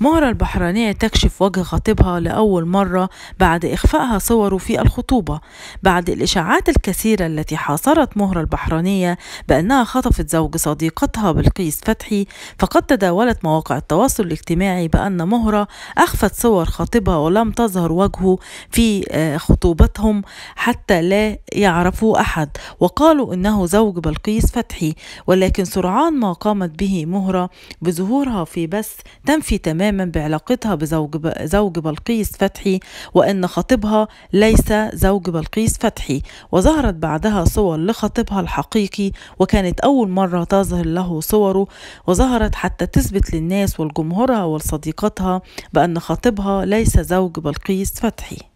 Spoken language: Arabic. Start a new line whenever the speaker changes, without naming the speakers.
مهرة البحرينية تكشف وجه خطيبها لأول مرة بعد إخفائها صوره في الخطوبة بعد الإشاعات الكثيرة التي حاصرت مهرة البحرينية بأنها خطفت زوج صديقتها بلقيس فتحي فقد تداولت مواقع التواصل الاجتماعي بأن مهرة أخفت صور خطيبها ولم تظهر وجهه في آه، خطوبتهم حتى لا يعرفوا أحد وقالوا إنه زوج بلقيس فتحي ولكن سرعان ما قامت به مهرة بظهورها في بث تنفي تماما تماما بعلاقتها بزوج زوج بلقيس فتحي وأن خطيبها ليس زوج بلقيس فتحي وظهرت بعدها صور لخطيبها الحقيقي وكانت أول مرة تظهر له صوره وظهرت حتى تثبت للناس والجمهورها والصديقاتها بأن خطيبها ليس زوج بلقيس فتحي